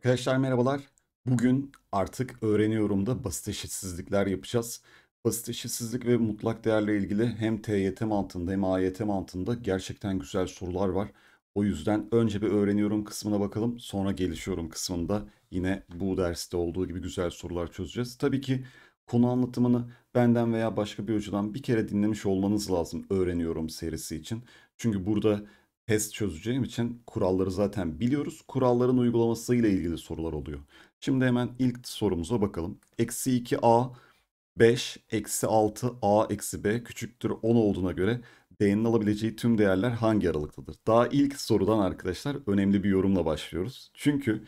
Arkadaşlar merhabalar. Bugün artık öğreniyorum'da basit eşitsizlikler yapacağız. Basit eşitsizlik ve mutlak değerle ilgili hem TYT mantığında hem AYT mantığında gerçekten güzel sorular var. O yüzden önce bir öğreniyorum kısmına bakalım. Sonra gelişiyorum kısmında yine bu derste olduğu gibi güzel sorular çözeceğiz. Tabii ki konu anlatımını benden veya başka bir hocadan bir kere dinlemiş olmanız lazım öğreniyorum serisi için. Çünkü burada test çözeceğim için kuralları zaten biliyoruz. Kuralların uygulaması ile ilgili sorular oluyor. Şimdi hemen ilk sorumuza bakalım. Eksi 2a 5 eksi 6 a eksi b küçüktür 10 olduğuna göre D'nin alabileceği tüm değerler hangi aralıktadır? Daha ilk sorudan arkadaşlar önemli bir yorumla başlıyoruz. Çünkü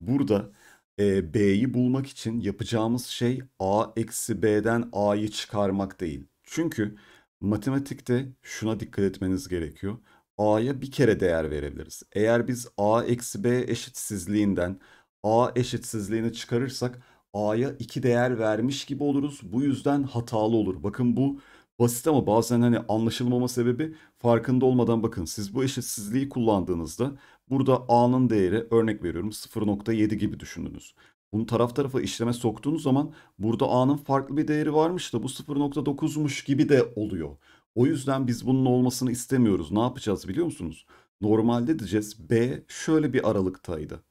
burada e, B'yi bulmak için yapacağımız şey A eksi B'den A'yı çıkarmak değil. Çünkü matematikte şuna dikkat etmeniz gerekiyor a'ya bir kere değer verebiliriz. Eğer biz a eksi b eşitsizliğinden a eşitsizliğini çıkarırsak a'ya iki değer vermiş gibi oluruz. Bu yüzden hatalı olur. Bakın bu basit ama bazen hani anlaşılmama sebebi farkında olmadan bakın siz bu eşitsizliği kullandığınızda burada a'nın değeri örnek veriyorum 0.7 gibi düşündünüz. Bunu taraf tarafa işleme soktuğunuz zaman burada a'nın farklı bir değeri varmış da bu 0.9'muş gibi de oluyor. O yüzden biz bunun olmasını istemiyoruz. Ne yapacağız biliyor musunuz? Normalde diyeceğiz B şöyle bir aralıktaydı.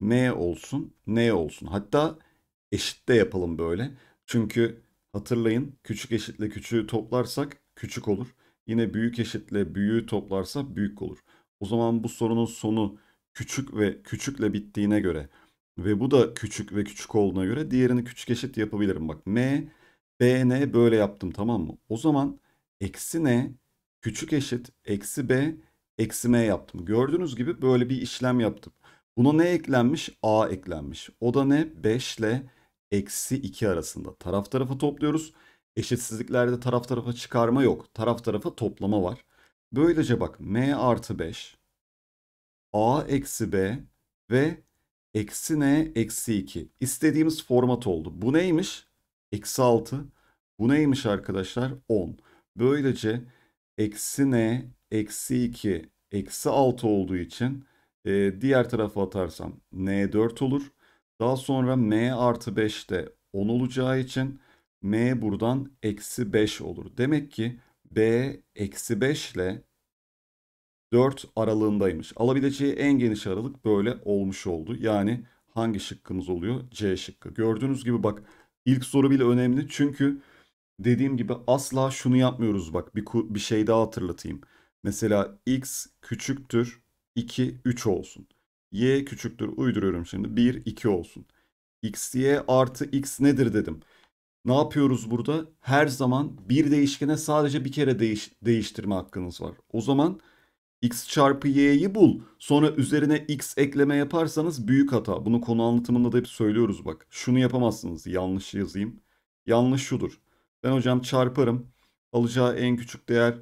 M olsun, N olsun. Hatta eşit de yapalım böyle. Çünkü hatırlayın küçük eşitle küçüğü toplarsak küçük olur. Yine büyük eşitle büyüğü toplarsa büyük olur. O zaman bu sorunun sonu küçük ve küçükle bittiğine göre ve bu da küçük ve küçük olduğuna göre diğerini küçük eşit yapabilirim. Bak M, B, N böyle yaptım tamam mı? O zaman eksi n küçük eşit eksi b eksi m yaptım. Gördüğünüz gibi böyle bir işlem yaptım. Buna ne eklenmiş? a eklenmiş. O da ne? 5 ile eksi 2 arasında. Taraf tarafa topluyoruz. Eşitsizliklerde taraf tarafa çıkarma yok. Taraf tarafa toplama var. Böylece bak m artı 5 a eksi b ve eksi n eksi 2. İstediğimiz format oldu. Bu neymiş? Eksi 6. Bu neymiş arkadaşlar? 10. Böylece eksi n eksi 2 eksi 6 olduğu için e, diğer tarafa atarsam n 4 olur. Daha sonra m artı 5 de 10 olacağı için m buradan eksi 5 olur. Demek ki b eksi 5 ile 4 aralığındaymış. Alabileceği en geniş aralık böyle olmuş oldu. Yani hangi şıkkımız oluyor? C şıkkı. Gördüğünüz gibi bak ilk soru bile önemli çünkü dediğim gibi asla şunu yapmıyoruz bak bir, bir şey daha hatırlatayım. Mesela x küçüktür 2, 3 olsun. y küçüktür uyduruyorum şimdi 1, 2 olsun. x, y artı x nedir dedim. Ne yapıyoruz burada? Her zaman bir değişkene sadece bir kere değiş değiştirme hakkınız var. O zaman x çarpı y'yi bul. Sonra üzerine x ekleme yaparsanız büyük hata. Bunu konu anlatımında da hep söylüyoruz bak. Şunu yapamazsınız. Yanlış yazayım. Yanlış şudur. Ben hocam çarparım. Alacağı en küçük değer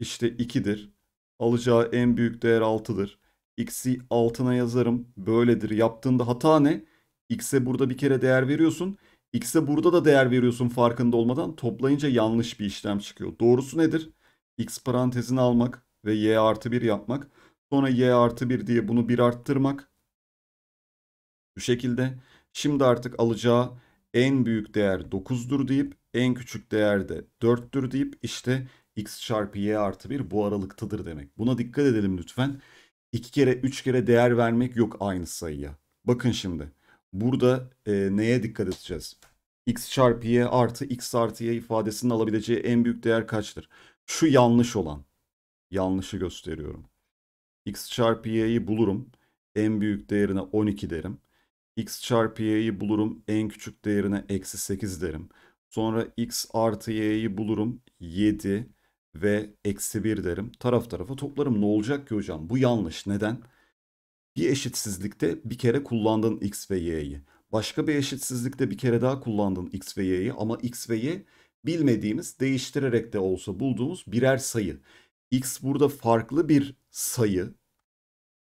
işte 2'dir. Alacağı en büyük değer 6'dır. X'i altına yazarım. Böyledir. Yaptığında hata ne? X'e burada bir kere değer veriyorsun. X'e burada da değer veriyorsun farkında olmadan. Toplayınca yanlış bir işlem çıkıyor. Doğrusu nedir? X parantezini almak ve Y artı 1 yapmak. Sonra Y artı 1 diye bunu 1 arttırmak. Bu şekilde. Şimdi artık alacağı en büyük değer 9'dur deyip en küçük değer de 4'tür deyip işte x çarpı y artı 1 bu aralıktadır demek. Buna dikkat edelim lütfen. 2 kere 3 kere değer vermek yok aynı sayıya. Bakın şimdi burada e, neye dikkat edeceğiz? x çarpı y artı x artı y ifadesinin alabileceği en büyük değer kaçtır? Şu yanlış olan. Yanlışı gösteriyorum. x çarpı y'yi bulurum. En büyük değerine 12 derim x çarpı y'yi bulurum. En küçük değerine eksi 8 derim. Sonra x artı y'yi bulurum. 7 ve eksi 1 derim. Taraf tarafa toplarım. Ne olacak ki hocam? Bu yanlış. Neden? Bir eşitsizlikte bir kere kullandın x ve y'yi. Başka bir eşitsizlikte bir kere daha kullandın x ve y'yi ama x ve y bilmediğimiz değiştirerek de olsa bulduğumuz birer sayı. x burada farklı bir sayı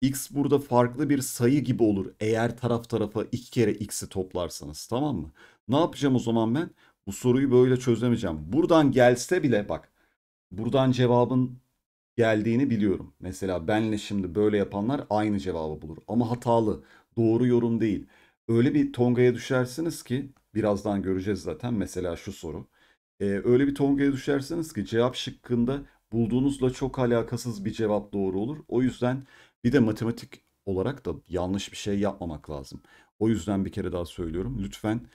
x burada farklı bir sayı gibi olur. Eğer taraf tarafa iki kere x'i toplarsanız tamam mı? Ne yapacağım o zaman ben? Bu soruyu böyle çözemeyeceğim. Buradan gelse bile bak. Buradan cevabın geldiğini biliyorum. Mesela benle şimdi böyle yapanlar aynı cevabı bulur. Ama hatalı. Doğru yorum değil. Öyle bir tongaya düşersiniz ki birazdan göreceğiz zaten mesela şu soru. Ee, öyle bir tongaya düşersiniz ki cevap şıkkında bulduğunuzla çok alakasız bir cevap doğru olur. O yüzden bir de matematik olarak da yanlış bir şey yapmamak lazım. O yüzden bir kere daha söylüyorum. Lütfen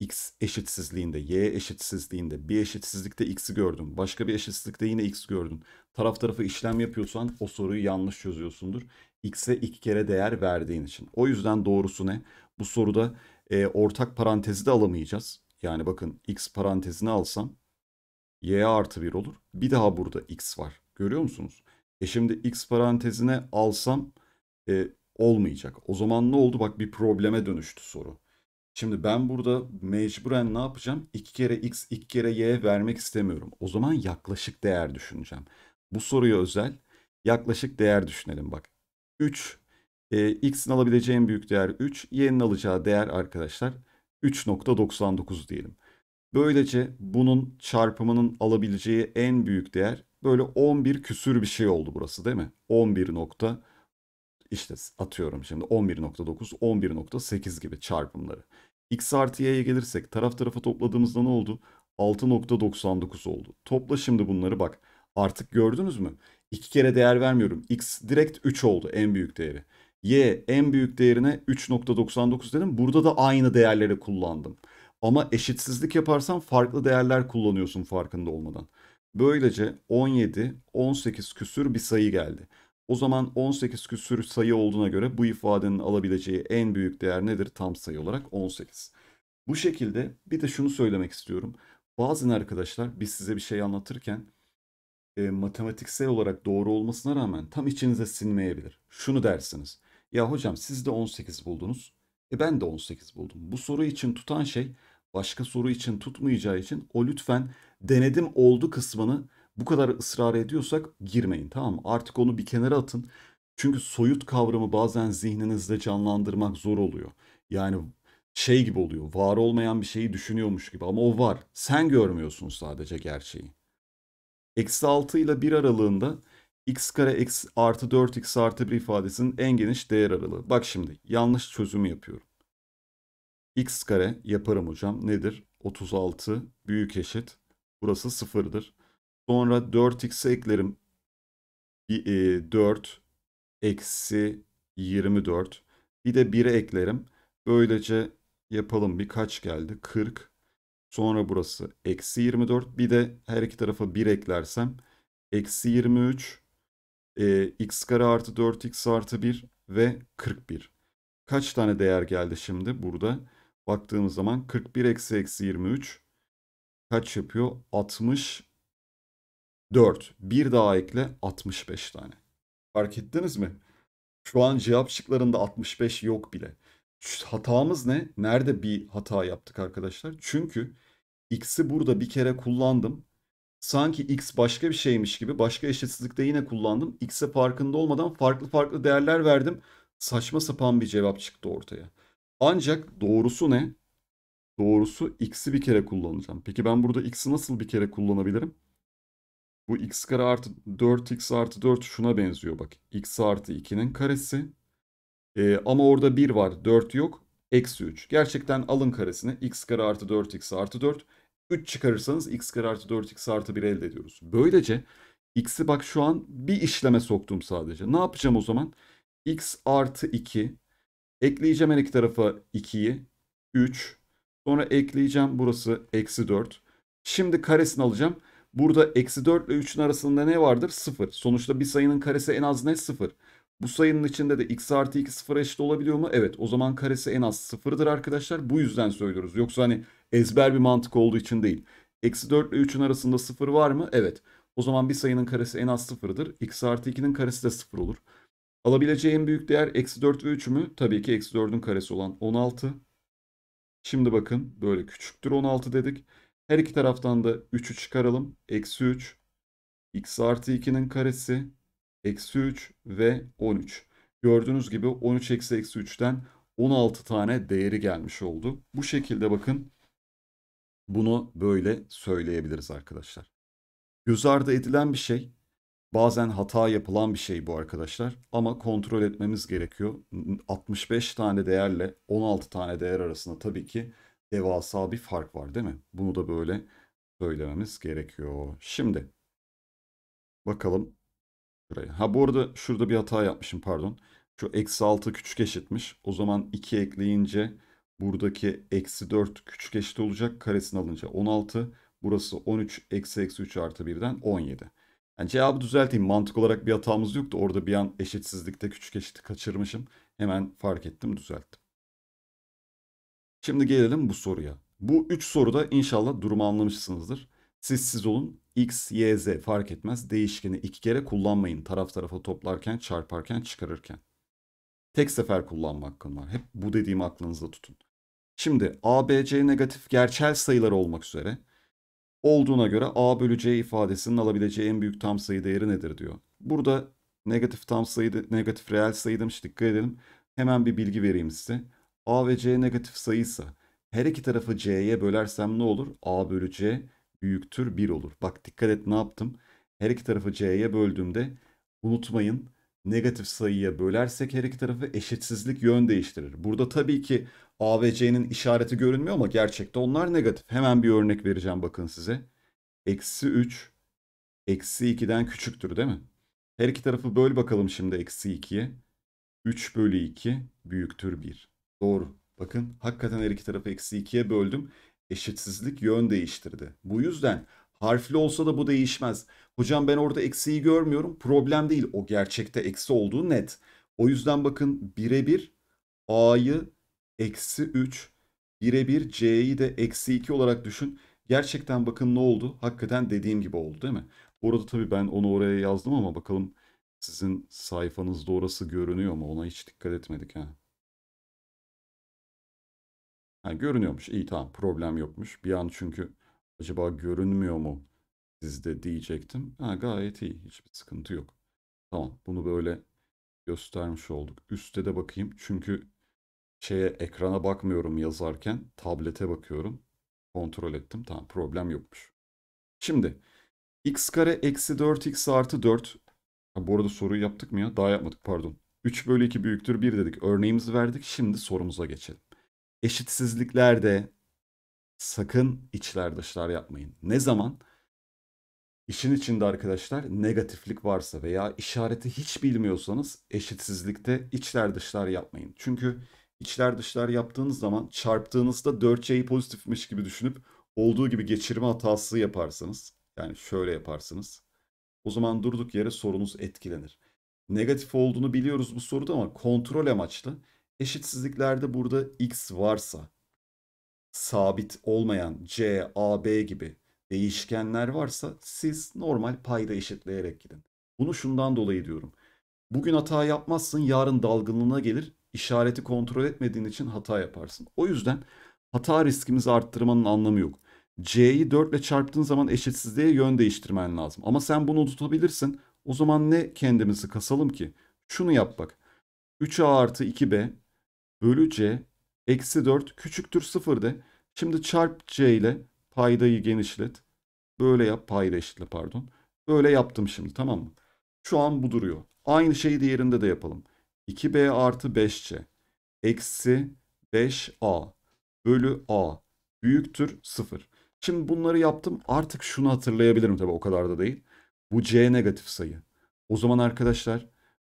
x eşitsizliğinde, y eşitsizliğinde, bir eşitsizlikte x'i gördün. Başka bir eşitsizlikte yine x gördün. Taraf tarafı işlem yapıyorsan o soruyu yanlış çözüyorsundur. x'e iki kere değer verdiğin için. O yüzden doğrusu ne? Bu soruda e, ortak parantezi de alamayacağız. Yani bakın x parantezini alsam y artı 1 olur. Bir daha burada x var. Görüyor musunuz? E şimdi x parantezine alsam e, olmayacak. O zaman ne oldu? Bak bir probleme dönüştü soru. Şimdi ben burada mecburen ne yapacağım? 2 kere x, 2 kere y vermek istemiyorum. O zaman yaklaşık değer düşüneceğim. Bu soruya özel yaklaşık değer düşünelim bak. 3, e, x'in alabileceği en büyük değer 3, y'nin alacağı değer arkadaşlar 3.99 diyelim. Böylece bunun çarpımının alabileceği en büyük değer böyle 11 küsür bir şey oldu burası değil mi? 11 nokta işte atıyorum şimdi 11.9, 11.8 gibi çarpımları. X artı y'ye gelirsek taraf tarafa topladığımızda ne oldu? 6.99 oldu. Topla şimdi bunları bak. Artık gördünüz mü? İki kere değer vermiyorum. X direkt 3 oldu en büyük değeri. Y en büyük değerine 3.99 dedim. Burada da aynı değerleri kullandım. Ama eşitsizlik yaparsan farklı değerler kullanıyorsun farkında olmadan. Böylece 17, 18 küsür bir sayı geldi. O zaman 18 küsür sayı olduğuna göre bu ifadenin alabileceği en büyük değer nedir? Tam sayı olarak 18. Bu şekilde bir de şunu söylemek istiyorum. Bazen arkadaşlar biz size bir şey anlatırken e, matematiksel olarak doğru olmasına rağmen tam içinize sinmeyebilir. Şunu dersiniz. Ya hocam siz de 18 buldunuz. E ben de 18 buldum. Bu soru için tutan şey başka soru için tutmayacağı için o lütfen denedim oldu kısmını bu kadar ısrar ediyorsak girmeyin tamam mı? Artık onu bir kenara atın. Çünkü soyut kavramı bazen zihninizde canlandırmak zor oluyor. Yani şey gibi oluyor. Var olmayan bir şeyi düşünüyormuş gibi ama o var. Sen görmüyorsun sadece gerçeği. Eksi 6 ile 1 aralığında x kare x artı 4x artı 1 ifadesinin en geniş değer aralığı. Bak şimdi yanlış çözümü yapıyorum. x kare yaparım hocam nedir? 36 büyük eşit Burası sıfırdır. Sonra 4x eklerim. 4 e, eksi 24. Bir de 1'e eklerim. Böylece yapalım birkaç geldi. 40. Sonra burası eksi 24. Bir de her iki tarafa 1 eklersem eksi 23 e, x kare artı 4x artı 1 ve 41. Kaç tane değer geldi şimdi burada? Baktığımız zaman 41 eksi eksi 23 kaç yapıyor? 64. Bir daha ekle 65 tane. Fark ettiniz mi? Şu an cevap şıklarında 65 yok bile. Hatamız ne? Nerede bir hata yaptık arkadaşlar? Çünkü x'i burada bir kere kullandım. Sanki x başka bir şeymiş gibi başka eşitsizlikte yine kullandım. x'e farkında olmadan farklı farklı değerler verdim. Saçma sapan bir cevap çıktı ortaya. Ancak doğrusu ne? Doğrusu x'i bir kere kullanacağım. Peki ben burada x'i nasıl bir kere kullanabilirim? Bu x kare artı 4x artı 4 şuna benziyor bak. x artı 2'nin karesi. Ee, ama orada 1 var 4 yok. Eksi 3. Gerçekten alın karesini. x kare artı 4x artı 4. 3 çıkarırsanız x kare artı 4x artı 1 elde ediyoruz. Böylece x'i bak şu an bir işleme soktum sadece. Ne yapacağım o zaman? x artı 2. Ekleyeceğim her iki tarafa 2'yi. 3 Sonra ekleyeceğim. Burası eksi 4. Şimdi karesini alacağım. Burada eksi 4 ile 3'ün arasında ne vardır? 0. Sonuçta bir sayının karesi en az ne? 0. Bu sayının içinde de x artı 2 sıfıra eşit olabiliyor mu? Evet o zaman karesi en az sıfırdır arkadaşlar. Bu yüzden söylüyoruz. Yoksa hani ezber bir mantık olduğu için değil. Eksi 4 ile 3'ün arasında sıfır var mı? Evet. O zaman bir sayının karesi en az sıfırdır. x artı 2'nin karesi de sıfır olur. Alabileceği en büyük değer eksi 4 ve 3 mü? Tabii ki eksi 4'ün karesi olan 16. Şimdi bakın böyle küçüktür 16 dedik. Her iki taraftan da 3'ü çıkaralım. Eksi 3. X artı 2'nin karesi. Eksi 3 ve 13. Gördüğünüz gibi 13 eksi eksi 3'ten 16 tane değeri gelmiş oldu. Bu şekilde bakın bunu böyle söyleyebiliriz arkadaşlar. Göz ardı edilen bir şey Bazen hata yapılan bir şey bu arkadaşlar ama kontrol etmemiz gerekiyor. 65 tane değerle 16 tane değer arasında tabii ki devasa bir fark var değil mi? Bunu da böyle söylememiz gerekiyor. Şimdi bakalım şuraya. Ha bu arada şurada bir hata yapmışım pardon. Şu eksi 6 küçük eşitmiş. O zaman 2 ekleyince buradaki eksi 4 küçük eşit olacak. Karesini alınca 16. Burası 13 eksi eksi 3 artı 1'den 17. Yani cevabı düzelteyim. Mantık olarak bir hatamız yoktu. Orada bir an eşitsizlikte küçük eşit kaçırmışım. Hemen fark ettim düzelttim. Şimdi gelelim bu soruya. Bu 3 soruda inşallah durumu anlamışsınızdır. Siz siz olun. X, Y, Z fark etmez. Değişkeni iki kere kullanmayın. Taraf tarafa toplarken, çarparken, çıkarırken. Tek sefer kullanma hakkın var. Hep bu dediğimi aklınızda tutun. Şimdi A, B, C negatif gerçel sayılar olmak üzere olduğuna göre a bölü c ifadesinin alabileceği en büyük tam sayı değeri nedir diyor. Burada negatif tam sayı, negatif reel sayı demiş dikkat edelim. Hemen bir bilgi vereyim size. a ve c negatif sayıysa her iki tarafı c'ye bölersem ne olur? a bölü c büyüktür 1 olur. Bak dikkat et ne yaptım? Her iki tarafı c'ye böldüğümde unutmayın negatif sayıya bölersek her iki tarafı eşitsizlik yön değiştirir. Burada tabii ki ABC'nin işareti görünmüyor ama gerçekte onlar negatif. Hemen bir örnek vereceğim bakın size. Eksi 3, eksi 2'den küçüktür değil mi? Her iki tarafı böl bakalım şimdi eksi 2'ye. 3 bölü 2 büyüktür 1. Doğru. Bakın hakikaten her iki tarafı eksi 2'ye böldüm. Eşitsizlik yön değiştirdi. Bu yüzden harfli olsa da bu değişmez. Hocam ben orada eksiyi görmüyorum. Problem değil. O gerçekte eksi olduğu net. O yüzden bakın birebir A'yı eksi 3. Birebir C'yi de eksi 2 olarak düşün. Gerçekten bakın ne oldu? Hakikaten dediğim gibi oldu değil mi? orada tabii ben onu oraya yazdım ama bakalım sizin sayfanızda orası görünüyor mu? Ona hiç dikkat etmedik ha. Ha, görünüyormuş. İyi tamam problem yokmuş. Bir an çünkü acaba görünmüyor mu sizde diyecektim. Ha, gayet iyi. Hiçbir sıkıntı yok. Tamam bunu böyle göstermiş olduk. Üste de bakayım. Çünkü şeye ekrana bakmıyorum yazarken tablete bakıyorum. Kontrol ettim. Tamam problem yokmuş. Şimdi x kare eksi 4x artı 4. Ha, bu arada soruyu yaptık mı ya? Daha yapmadık pardon. 3 bölü 2 büyüktür 1 dedik. Örneğimizi verdik. Şimdi sorumuza geçelim. Eşitsizliklerde sakın içler dışlar yapmayın. Ne zaman? İşin içinde arkadaşlar negatiflik varsa veya işareti hiç bilmiyorsanız eşitsizlikte içler dışlar yapmayın. Çünkü içler dışlar yaptığınız zaman çarptığınızda 4C'yi şey pozitifmiş gibi düşünüp olduğu gibi geçirme hatası yaparsanız yani şöyle yaparsınız. O zaman durduk yere sorunuz etkilenir. Negatif olduğunu biliyoruz bu soruda ama kontrol amaçlı eşitsizliklerde burada x varsa sabit olmayan c, a, b gibi değişkenler varsa siz normal payda eşitleyerek gidin. Bunu şundan dolayı diyorum. Bugün hata yapmazsın yarın dalgınlığına gelir işareti kontrol etmediğin için hata yaparsın. O yüzden hata riskimizi arttırmanın anlamı yok. C'yi 4 ile çarptığın zaman eşitsizliğe yön değiştirmen lazım. Ama sen bunu tutabilirsin. O zaman ne kendimizi kasalım ki? Şunu yap bak. 3A artı 2B bölü C eksi 4 küçüktür 0 de. Şimdi çarp C ile paydayı genişlet. Böyle yap payda eşitle pardon. Böyle yaptım şimdi tamam mı? Şu an bu duruyor. Aynı şeyi diğerinde de yapalım. 2b artı 5c eksi 5a bölü a büyüktür 0. Şimdi bunları yaptım. Artık şunu hatırlayabilirim tabii o kadar da değil. Bu c negatif sayı. O zaman arkadaşlar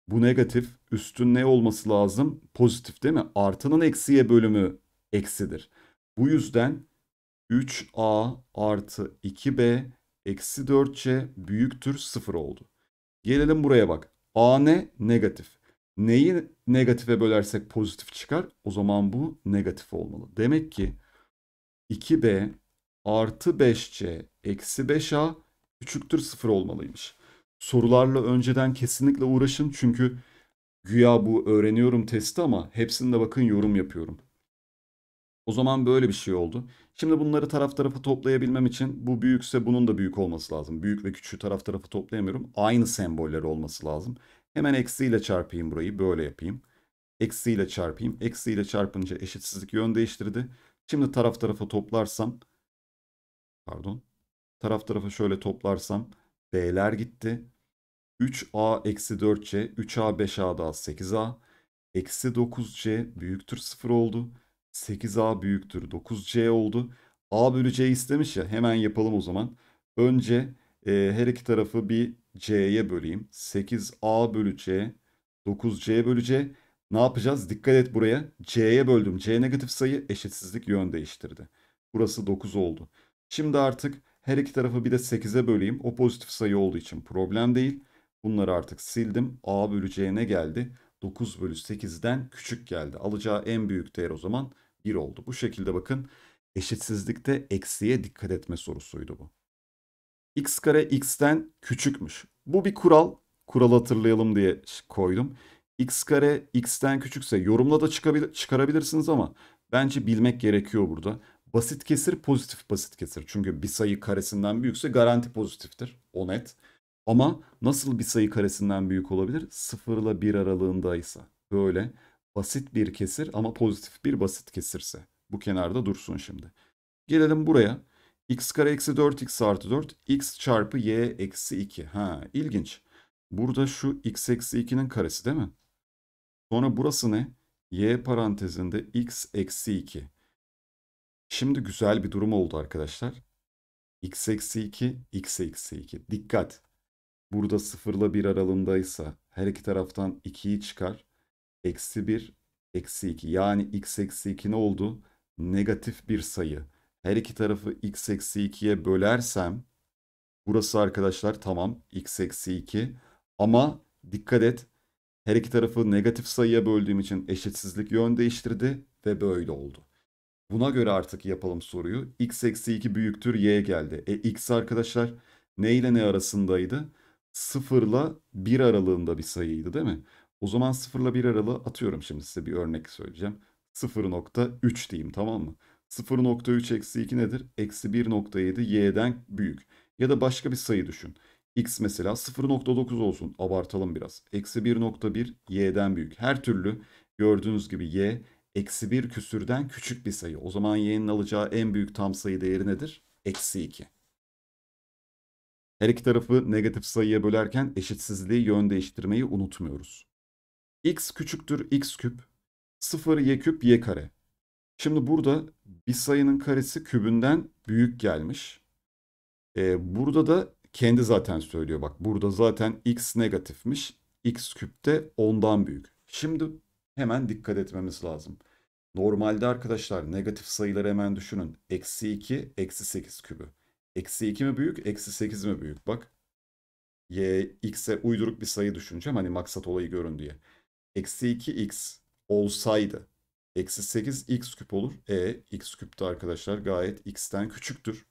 bu negatif üstün ne olması lazım? Pozitif değil mi? Artının eksiye bölümü eksidir. Bu yüzden 3a artı 2b eksi 4c büyüktür 0 oldu. Gelelim buraya bak. a ne? Negatif neyi negatife bölersek pozitif çıkar. O zaman bu negatif olmalı. Demek ki 2B artı 5C eksi 5A küçüktür 0 olmalıymış. Sorularla önceden kesinlikle uğraşın çünkü güya bu öğreniyorum testi ama hepsinde bakın yorum yapıyorum. O zaman böyle bir şey oldu. Şimdi bunları taraf tarafa toplayabilmem için bu büyükse bunun da büyük olması lazım. Büyük ve küçüğü taraf tarafa toplayamıyorum. Aynı sembolleri olması lazım. Hemen eksiyle çarpayım burayı. Böyle yapayım. Eksiyle çarpayım. Eksiyle çarpınca eşitsizlik yön değiştirdi. Şimdi taraf tarafa toplarsam pardon taraf tarafa şöyle toplarsam b'ler gitti. 3A eksi 4C, 3A 5A daha 8A. Eksi 9C büyüktür 0 oldu. 8A büyüktür 9C oldu. A bölü C istemiş ya hemen yapalım o zaman. Önce e, her iki tarafı bir C'ye böleyim. 8A bölü C. 9C bölü C. Ne yapacağız? Dikkat et buraya. C'ye böldüm. C negatif sayı eşitsizlik yön değiştirdi. Burası 9 oldu. Şimdi artık her iki tarafı bir de 8'e böleyim. O pozitif sayı olduğu için problem değil. Bunları artık sildim. A bölü C ne geldi? 9 bölü 8'den küçük geldi. Alacağı en büyük değer o zaman 1 oldu. Bu şekilde bakın eşitsizlikte eksiye dikkat etme sorusuydu bu x kare x'ten küçükmüş. Bu bir kural. Kural hatırlayalım diye koydum. x kare x'ten küçükse yorumla da çıkabil- çıkarabilirsiniz ama bence bilmek gerekiyor burada. Basit kesir pozitif basit kesir. Çünkü bir sayı karesinden büyükse garanti pozitiftir. O net. Ama nasıl bir sayı karesinden büyük olabilir? 0 ile 1 aralığındaysa. Böyle basit bir kesir ama pozitif bir basit kesirse. Bu kenarda dursun şimdi. Gelelim buraya x kare eksi 4 x artı 4 x çarpı y eksi 2. Ha ilginç. Burada şu x eksi 2'nin karesi değil mi? Sonra burası ne? y parantezinde x eksi 2. Şimdi güzel bir durum oldu arkadaşlar. x eksi 2, x eksi 2. Dikkat! Burada 0 ile 1 aralığındaysa her iki taraftan 2'yi çıkar. Eksi 1, eksi 2. Yani x eksi 2 ne oldu? Negatif bir sayı her iki tarafı x eksi 2'ye bölersem burası arkadaşlar tamam x eksi 2 ama dikkat et her iki tarafı negatif sayıya böldüğüm için eşitsizlik yön değiştirdi ve böyle oldu. Buna göre artık yapalım soruyu. x eksi 2 büyüktür y geldi. E x arkadaşlar ne ile ne arasındaydı? 0 ile 1 aralığında bir sayıydı değil mi? O zaman 0 ile 1 aralığı atıyorum şimdi size bir örnek söyleyeceğim. 0.3 diyeyim tamam mı? 0.3 eksi 2 nedir? Eksi 1.7 y'den büyük. Ya da başka bir sayı düşün. x mesela 0.9 olsun. Abartalım biraz. Eksi 1.1 y'den büyük. Her türlü gördüğünüz gibi y eksi 1 küsürden küçük bir sayı. O zaman y'nin alacağı en büyük tam sayı değeri nedir? Eksi 2. Her iki tarafı negatif sayıya bölerken eşitsizliği yön değiştirmeyi unutmuyoruz. x küçüktür x küp, 0 y küp y kare. Şimdi burada bir sayının karesi kübünden büyük gelmiş. Ee, burada da kendi zaten söylüyor bak. Burada zaten x negatifmiş. x küpte ondan büyük. Şimdi hemen dikkat etmemiz lazım. Normalde arkadaşlar negatif sayıları hemen düşünün. Eksi 2, eksi 8 kübü. Eksi 2 mi büyük, eksi 8 mi büyük? Bak y, x'e uyduruk bir sayı düşüneceğim. Hani maksat olayı görün diye. Eksi 2x olsaydı Eksi 8 x küp olur. E x küpte arkadaşlar gayet x'ten küçüktür.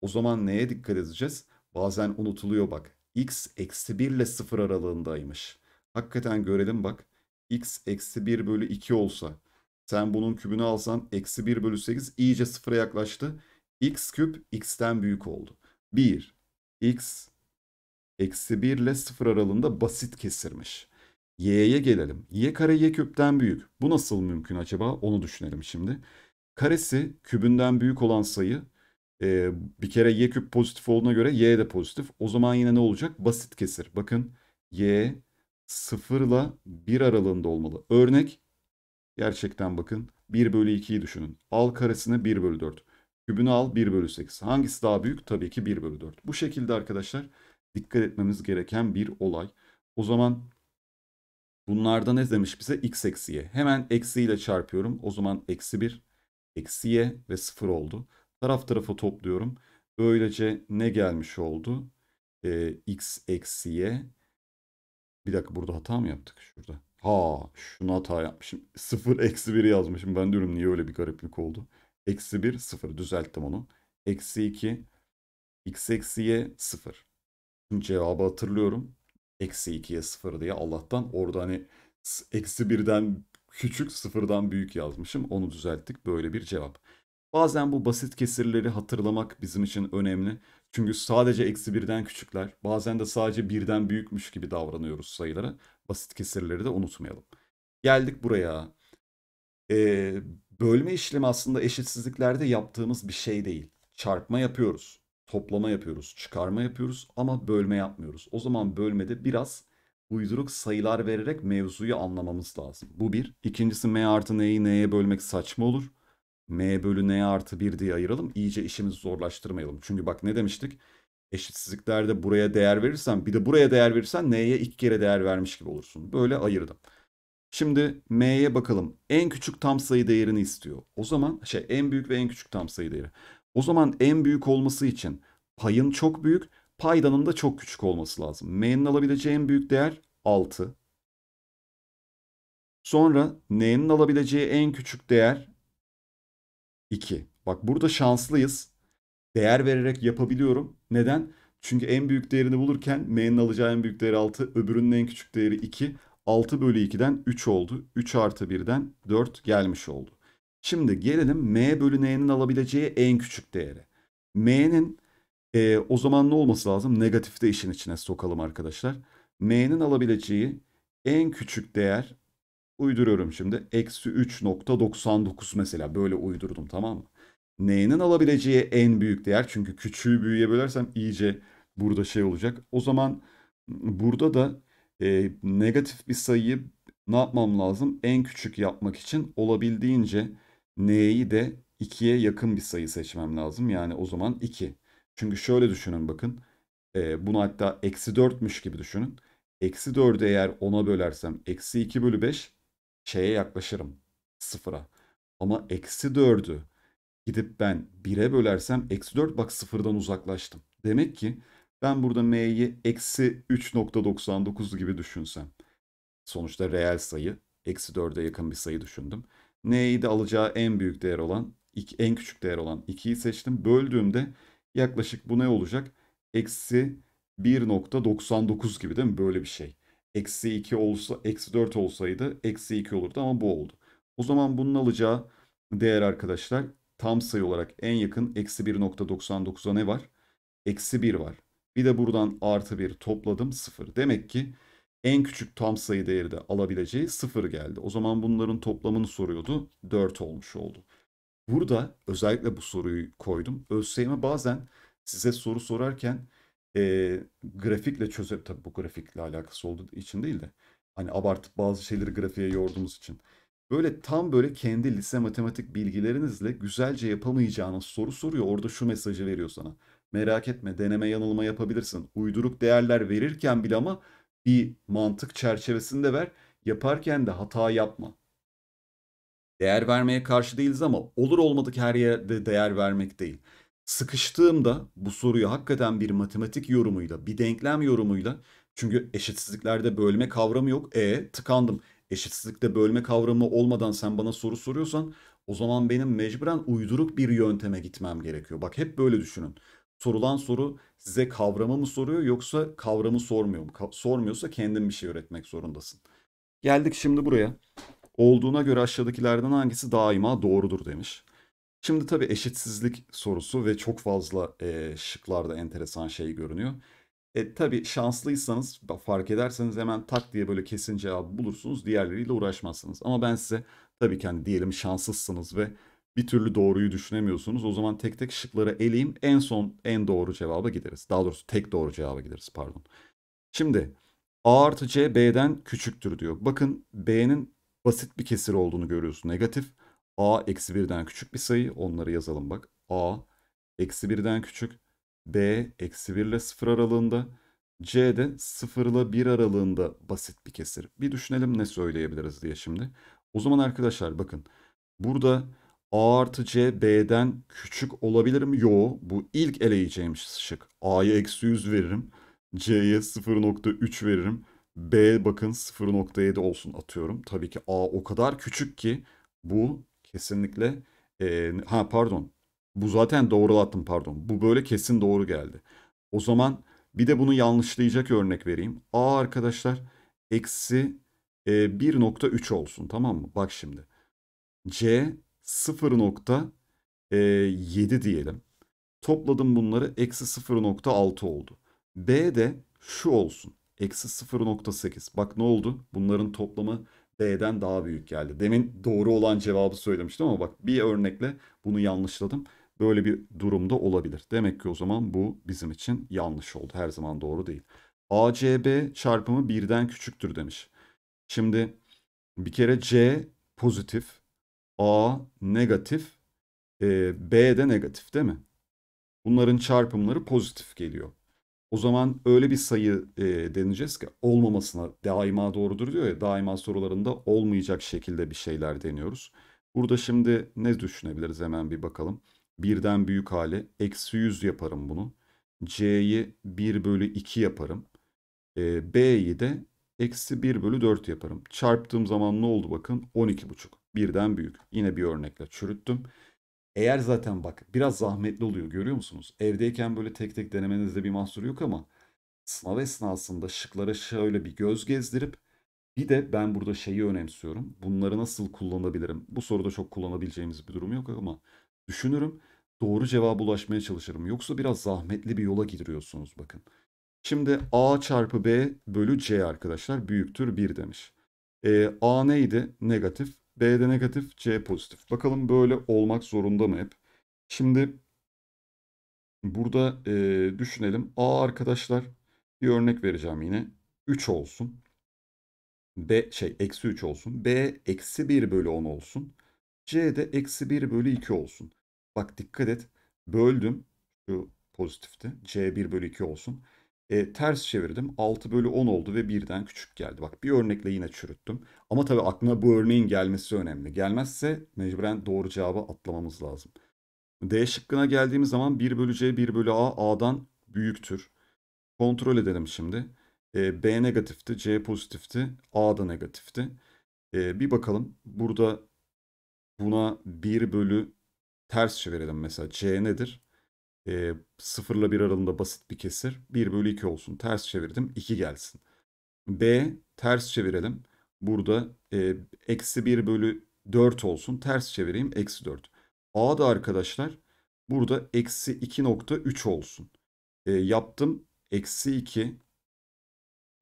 O zaman neye dikkat edeceğiz? Bazen unutuluyor bak. x eksi 1 ile 0 aralığındaymış. Hakikaten görelim bak. x eksi 1 bölü 2 olsa. Sen bunun kübünü alsan eksi 1 bölü 8 iyice sıfıra yaklaştı. x küp x'ten büyük oldu. 1 x eksi 1 ile 0 aralığında basit kesirmiş y'ye gelelim. y kare y küpten büyük. Bu nasıl mümkün acaba? Onu düşünelim şimdi. Karesi kübünden büyük olan sayı e, bir kere y küp pozitif olduğuna göre y de pozitif. O zaman yine ne olacak? Basit kesir. Bakın y 0 ile 1 aralığında olmalı. Örnek gerçekten bakın 1 bölü 2'yi düşünün. Al karesini 1 bölü 4. Kübünü al 1 bölü 8. Hangisi daha büyük? Tabii ki 1 bölü 4. Bu şekilde arkadaşlar dikkat etmemiz gereken bir olay. O zaman Bunlarda ne demiş bize? X eksi y. Hemen eksiyle çarpıyorum. O zaman eksi 1, eksi y ve 0 oldu. Taraf tarafa topluyorum. Böylece ne gelmiş oldu? Ee, x eksi y. Bir dakika burada hata mı yaptık şurada? Ha şunu hata yapmışım. 0 eksi 1 yazmışım. Ben diyorum niye öyle bir gariplik oldu. Eksi 1 0 düzelttim onu. Eksi 2 x eksi y 0. Cevabı hatırlıyorum eksi 2'ye 0 diye Allah'tan orada hani eksi 1'den küçük sıfırdan büyük yazmışım. Onu düzelttik. Böyle bir cevap. Bazen bu basit kesirleri hatırlamak bizim için önemli. Çünkü sadece eksi birden küçükler. Bazen de sadece birden büyükmüş gibi davranıyoruz sayılara. Basit kesirleri de unutmayalım. Geldik buraya. Ee, bölme işlemi aslında eşitsizliklerde yaptığımız bir şey değil. Çarpma yapıyoruz toplama yapıyoruz, çıkarma yapıyoruz ama bölme yapmıyoruz. O zaman bölmede biraz uyduruk sayılar vererek mevzuyu anlamamız lazım. Bu bir. İkincisi m artı n'yi n'ye bölmek saçma olur. m bölü n artı 1 diye ayıralım. İyice işimizi zorlaştırmayalım. Çünkü bak ne demiştik? Eşitsizliklerde buraya değer verirsen bir de buraya değer verirsen n'ye iki kere değer vermiş gibi olursun. Böyle ayırdım. Şimdi m'ye bakalım. En küçük tam sayı değerini istiyor. O zaman şey en büyük ve en küçük tam sayı değeri. O zaman en büyük olması için payın çok büyük, paydanın da çok küçük olması lazım. M'nin alabileceği en büyük değer 6. Sonra n'nin alabileceği en küçük değer 2. Bak burada şanslıyız. Değer vererek yapabiliyorum. Neden? Çünkü en büyük değerini bulurken m'nin alacağı en büyük değeri 6, öbürünün en küçük değeri 2. 6 bölü 2'den 3 oldu. 3 artı 1'den 4 gelmiş oldu. Şimdi gelelim m bölü n'nin alabileceği en küçük değeri. m'nin e, o zaman ne olması lazım? Negatif de işin içine sokalım arkadaşlar. m'nin alabileceği en küçük değer uyduruyorum şimdi. Eksi 3.99 mesela böyle uydurdum tamam mı? n'nin alabileceği en büyük değer çünkü küçüğü büyüğe bölersem iyice burada şey olacak. O zaman burada da e, negatif bir sayıyı ne yapmam lazım? En küçük yapmak için olabildiğince n'yi de 2'ye yakın bir sayı seçmem lazım. Yani o zaman 2. Çünkü şöyle düşünün bakın. E, bunu hatta eksi 4'müş gibi düşünün. Eksi 4'ü eğer 10'a bölersem eksi 2 bölü 5 şeye yaklaşırım. Sıfıra. Ama eksi 4'ü gidip ben 1'e bölersem eksi 4 bak sıfırdan uzaklaştım. Demek ki ben burada m'yi eksi 3.99 gibi düşünsem. Sonuçta reel sayı. Eksi 4'e yakın bir sayı düşündüm n'yi de alacağı en büyük değer olan, en küçük değer olan 2'yi seçtim. Böldüğümde yaklaşık bu ne olacak? Eksi 1.99 gibi değil mi? Böyle bir şey. Eksi 2 olsa, eksi 4 olsaydı eksi 2 olurdu ama bu oldu. O zaman bunun alacağı değer arkadaşlar tam sayı olarak en yakın eksi 1.99'a ne var? Eksi 1 var. Bir de buradan artı 1 topladım 0. Demek ki en küçük tam sayı değeri de alabileceği 0 geldi. O zaman bunların toplamını soruyordu. 4 olmuş oldu. Burada özellikle bu soruyu koydum. ÖSYM bazen size soru sorarken e, grafikle çözer tabii bu grafikle alakası olduğu için değil de hani abartıp bazı şeyleri grafiğe yorduğumuz için böyle tam böyle kendi lise matematik bilgilerinizle güzelce yapamayacağınız soru soruyor. Orada şu mesajı veriyor sana. Merak etme deneme yanılma yapabilirsin. Uyduruk değerler verirken bile ama bir mantık çerçevesinde ver. Yaparken de hata yapma. Değer vermeye karşı değiliz ama olur olmadık her yerde değer vermek değil. Sıkıştığımda bu soruyu hakikaten bir matematik yorumuyla, bir denklem yorumuyla çünkü eşitsizliklerde bölme kavramı yok. E tıkandım. Eşitsizlikte bölme kavramı olmadan sen bana soru soruyorsan o zaman benim mecburen uyduruk bir yönteme gitmem gerekiyor. Bak hep böyle düşünün sorulan soru size kavramı mı soruyor yoksa kavramı sormuyor mu? Ka sormuyorsa kendin bir şey öğretmek zorundasın. Geldik şimdi buraya. Olduğuna göre aşağıdakilerden hangisi daima doğrudur demiş. Şimdi tabii eşitsizlik sorusu ve çok fazla e, şıklarda enteresan şey görünüyor. E, tabii şanslıysanız fark ederseniz hemen tak diye böyle kesin cevabı bulursunuz. Diğerleriyle uğraşmazsınız. Ama ben size tabii ki hani diyelim şanssızsınız ve bir türlü doğruyu düşünemiyorsunuz. O zaman tek tek şıkları eleyim. En son en doğru cevaba gideriz. Daha doğrusu tek doğru cevaba gideriz pardon. Şimdi A artı C B'den küçüktür diyor. Bakın B'nin basit bir kesir olduğunu görüyorsun. Negatif. A eksi birden küçük bir sayı. Onları yazalım bak. A eksi birden küçük. B eksi 1 ile 0 aralığında. C de 0 ile 1 aralığında basit bir kesir. Bir düşünelim ne söyleyebiliriz diye şimdi. O zaman arkadaşlar bakın. Burada A artı C B'den küçük olabilir mi? Yo. Bu ilk eleyeceğim şık. A'ya eksi 100 veririm. C'ye 0.3 veririm. B bakın 0.7 olsun atıyorum. Tabii ki A o kadar küçük ki bu kesinlikle e, ha pardon. Bu zaten doğrulattım pardon. Bu böyle kesin doğru geldi. O zaman bir de bunu yanlışlayacak örnek vereyim. A arkadaşlar eksi 1.3 e, olsun tamam mı? Bak şimdi. C 0.7 diyelim. Topladım bunları eksi 0.6 oldu. B de şu olsun. Eksi 0.8. Bak ne oldu? Bunların toplamı B'den daha büyük geldi. Demin doğru olan cevabı söylemiştim ama bak bir örnekle bunu yanlışladım. Böyle bir durumda olabilir. Demek ki o zaman bu bizim için yanlış oldu. Her zaman doğru değil. ACB çarpımı birden küçüktür demiş. Şimdi bir kere C pozitif A negatif, e, B de negatif değil mi? Bunların çarpımları pozitif geliyor. O zaman öyle bir sayı e, deneyeceğiz ki olmamasına daima doğrudur diyor ya daima sorularında olmayacak şekilde bir şeyler deniyoruz. Burada şimdi ne düşünebiliriz hemen bir bakalım. Birden büyük hali eksi 100 yaparım bunu. C'yi 1 bölü 2 yaparım. E, B'yi de eksi 1 bölü 4 yaparım. Çarptığım zaman ne oldu bakın 12,5 birden büyük. Yine bir örnekle çürüttüm. Eğer zaten bak biraz zahmetli oluyor görüyor musunuz? Evdeyken böyle tek tek denemenizde bir mahsur yok ama sınav esnasında şıklara şöyle bir göz gezdirip bir de ben burada şeyi önemsiyorum. Bunları nasıl kullanabilirim? Bu soruda çok kullanabileceğimiz bir durum yok ama düşünürüm. Doğru cevaba ulaşmaya çalışırım. Yoksa biraz zahmetli bir yola giriyorsunuz bakın. Şimdi A çarpı B bölü C arkadaşlar büyüktür 1 demiş. E, A neydi? Negatif. B de negatif, C pozitif. Bakalım böyle olmak zorunda mı hep? Şimdi burada e, düşünelim. A arkadaşlar bir örnek vereceğim yine. 3 olsun. B şey eksi 3 olsun. B eksi 1 bölü 10 olsun. C de eksi 1 bölü 2 olsun. Bak dikkat et. Böldüm. Şu pozitifti. C 1 bölü 2 olsun e, ters çevirdim. 6 bölü 10 oldu ve birden küçük geldi. Bak bir örnekle yine çürüttüm. Ama tabii aklına bu örneğin gelmesi önemli. Gelmezse mecburen doğru cevabı atlamamız lazım. D şıkkına geldiğimiz zaman 1 bölü C 1 bölü A A'dan büyüktür. Kontrol edelim şimdi. E, B negatifti, C pozitifti, A da negatifti. E, bir bakalım burada buna 1 bölü ters çevirelim mesela. C nedir? e, 0 ile 1 aralığında basit bir kesir. 1 bölü 2 olsun. Ters çevirdim. 2 gelsin. B ters çevirelim. Burada eksi 1 bölü 4 olsun. Ters çevireyim. Eksi 4. A da arkadaşlar burada eksi 2.3 olsun. E, yaptım. Eksi 2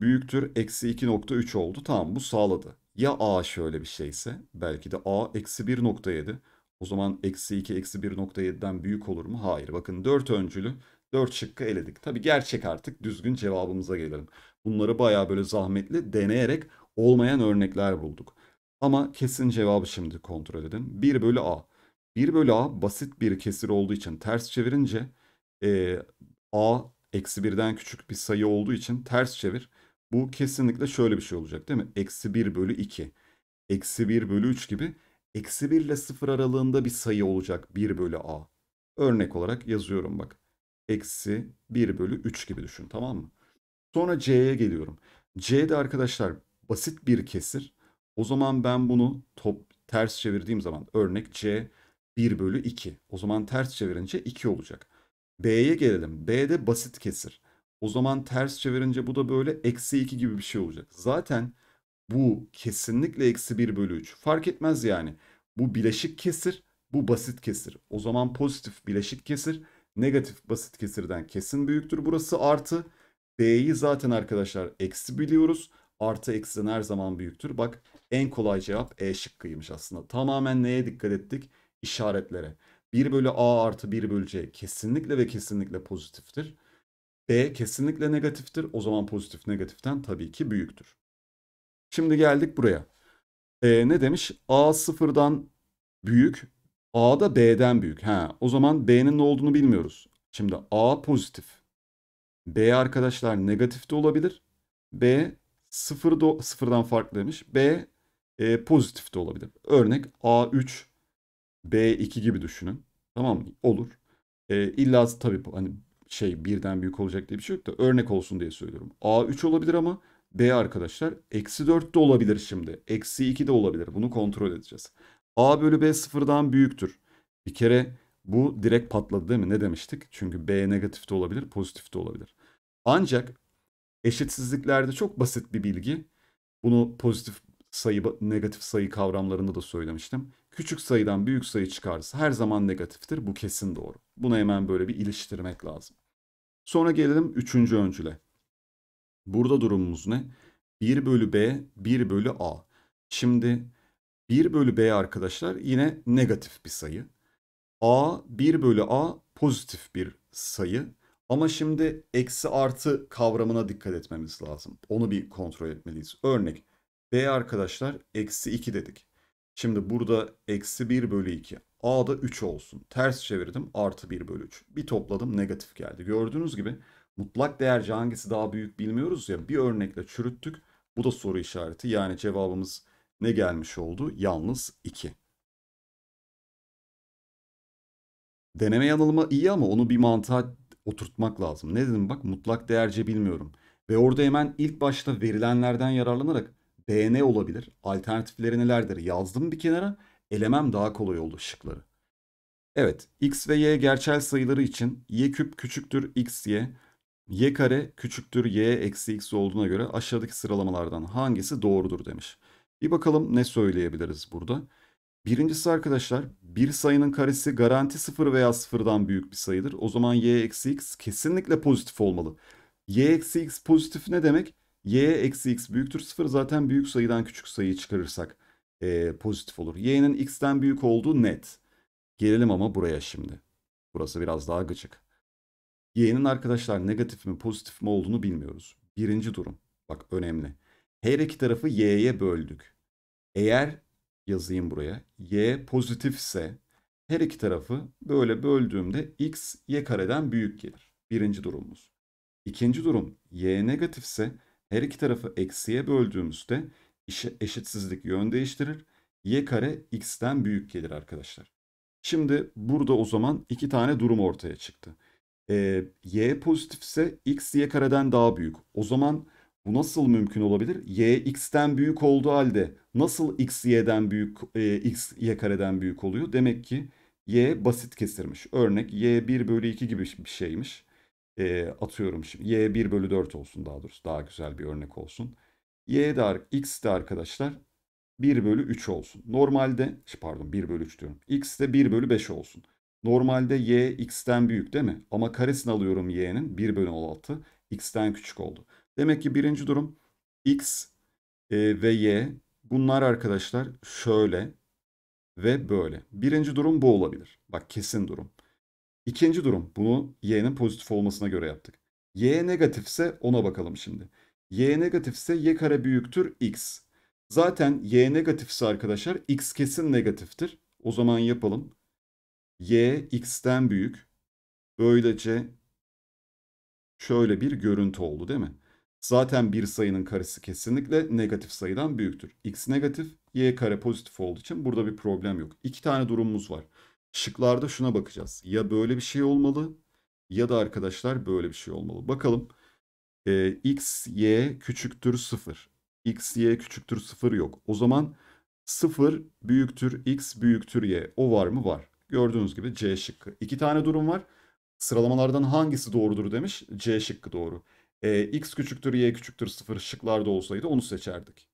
büyüktür. Eksi 2.3 oldu. Tamam bu sağladı. Ya A şöyle bir şeyse belki de A eksi 1.7 o zaman eksi 2 eksi 1.7'den büyük olur mu? Hayır. Bakın 4 öncülü 4 şıkkı eledik. Tabi gerçek artık düzgün cevabımıza gelelim. Bunları baya böyle zahmetli deneyerek olmayan örnekler bulduk. Ama kesin cevabı şimdi kontrol edin. 1 bölü a. 1 bölü a basit bir kesir olduğu için ters çevirince e, a eksi 1'den küçük bir sayı olduğu için ters çevir. Bu kesinlikle şöyle bir şey olacak değil mi? Eksi 1 bölü 2. Eksi 1 bölü 3 gibi eksi 1 ile 0 aralığında bir sayı olacak 1 bölü a. Örnek olarak yazıyorum bak. Eksi 1 bölü 3 gibi düşün tamam mı? Sonra c'ye geliyorum. C'de arkadaşlar basit bir kesir. O zaman ben bunu top ters çevirdiğim zaman örnek c 1 bölü 2. O zaman ters çevirince 2 olacak. B'ye gelelim. B'de basit kesir. O zaman ters çevirince bu da böyle eksi 2 gibi bir şey olacak. Zaten bu kesinlikle eksi 1 bölü 3. Fark etmez yani. Bu bileşik kesir, bu basit kesir. O zaman pozitif bileşik kesir, negatif basit kesirden kesin büyüktür. Burası artı. B'yi zaten arkadaşlar eksi biliyoruz. Artı eksiden her zaman büyüktür. Bak en kolay cevap E şıkkıymış aslında. Tamamen neye dikkat ettik? İşaretlere. 1 bölü A artı 1 bölü C kesinlikle ve kesinlikle pozitiftir. B kesinlikle negatiftir. O zaman pozitif negatiften tabii ki büyüktür. Şimdi geldik buraya. E, ne demiş? A sıfırdan büyük. A da B'den büyük. Ha, o zaman B'nin ne olduğunu bilmiyoruz. Şimdi A pozitif. B arkadaşlar negatif de olabilir. B sıfır da, sıfırdan farklı demiş. B e, pozitif de olabilir. Örnek A3, B2 gibi düşünün. Tamam mı? Olur. E, illa tabii hani şey birden büyük olacak diye bir şey yok da örnek olsun diye söylüyorum. A3 olabilir ama B arkadaşlar eksi 4 de olabilir şimdi. Eksi 2 de olabilir. Bunu kontrol edeceğiz. A bölü B sıfırdan büyüktür. Bir kere bu direkt patladı değil mi? Ne demiştik? Çünkü B negatif de olabilir, pozitif de olabilir. Ancak eşitsizliklerde çok basit bir bilgi. Bunu pozitif sayı, negatif sayı kavramlarında da söylemiştim. Küçük sayıdan büyük sayı çıkarsa her zaman negatiftir. Bu kesin doğru. Bunu hemen böyle bir iliştirmek lazım. Sonra gelelim üçüncü öncüle. Burada durumumuz ne? 1 bölü B, 1 bölü A. Şimdi 1 bölü B arkadaşlar yine negatif bir sayı. A 1 bölü A pozitif bir sayı. Ama şimdi eksi artı kavramına dikkat etmemiz lazım. Onu bir kontrol etmeliyiz. Örnek B arkadaşlar eksi 2 dedik. Şimdi burada eksi 1 bölü 2. A da 3 olsun. Ters çevirdim artı 1 bölü 3. Bir topladım negatif geldi. Gördüğünüz gibi Mutlak değerci hangisi daha büyük bilmiyoruz ya bir örnekle çürüttük. Bu da soru işareti. Yani cevabımız ne gelmiş oldu? Yalnız 2. Deneme yanılma iyi ama onu bir mantığa oturtmak lazım. Ne dedim bak mutlak değerce bilmiyorum. Ve orada hemen ilk başta verilenlerden yararlanarak D ne olabilir? Alternatifleri nelerdir? Yazdım bir kenara. Elemem daha kolay oldu şıkları. Evet, x ve y gerçel sayıları için y küp küçüktür x y y kare küçüktür y eksi x olduğuna göre aşağıdaki sıralamalardan hangisi doğrudur demiş. Bir bakalım ne söyleyebiliriz burada. Birincisi arkadaşlar bir sayının karesi garanti sıfır veya sıfırdan büyük bir sayıdır. O zaman y eksi x kesinlikle pozitif olmalı. y eksi x pozitif ne demek? y eksi x büyüktür sıfır zaten büyük sayıdan küçük sayıyı çıkarırsak e, pozitif olur. y'nin x'ten büyük olduğu net. Gelelim ama buraya şimdi. Burası biraz daha gıcık. Y'nin arkadaşlar negatif mi pozitif mi olduğunu bilmiyoruz. Birinci durum. Bak önemli. Her iki tarafı y'ye böldük. Eğer yazayım buraya. y pozitifse her iki tarafı böyle böldüğümde x y kareden büyük gelir. Birinci durumumuz. İkinci durum y negatifse her iki tarafı eksiye böldüğümüzde işe eşitsizlik yön değiştirir. y kare x'ten büyük gelir arkadaşlar. Şimdi burada o zaman iki tane durum ortaya çıktı e, y pozitifse x y kareden daha büyük. O zaman bu nasıl mümkün olabilir? y x'ten büyük olduğu halde nasıl x y'den büyük e, x y kareden büyük oluyor? Demek ki y basit kesirmiş. Örnek y 1 bölü 2 gibi bir şeymiş. E, atıyorum şimdi y 1 bölü 4 olsun daha doğrusu daha güzel bir örnek olsun. y de x de arkadaşlar 1 bölü 3 olsun. Normalde pardon 1 bölü 3 diyorum. x de 1 bölü 5 olsun. Normalde y x'ten büyük değil mi? Ama karesini alıyorum y'nin 1 bölü 16 x'ten küçük oldu. Demek ki birinci durum x e, ve y bunlar arkadaşlar şöyle ve böyle. Birinci durum bu olabilir. Bak kesin durum. İkinci durum bunu y'nin pozitif olmasına göre yaptık. y negatifse ona bakalım şimdi. y negatifse y kare büyüktür x. Zaten y negatifse arkadaşlar x kesin negatiftir. O zaman yapalım y x'ten büyük. Böylece şöyle bir görüntü oldu değil mi? Zaten bir sayının karesi kesinlikle negatif sayıdan büyüktür. X negatif, y kare pozitif olduğu için burada bir problem yok. İki tane durumumuz var. Şıklarda şuna bakacağız. Ya böyle bir şey olmalı ya da arkadaşlar böyle bir şey olmalı. Bakalım e, x, y küçüktür 0. x, y küçüktür 0 yok. O zaman 0 büyüktür x büyüktür y. O var mı? Var. Gördüğünüz gibi C şıkkı. İki tane durum var. Sıralamalardan hangisi doğrudur demiş. C şıkkı doğru. E, x küçüktür, y küçüktür, sıfır şıklarda olsaydı onu seçerdik.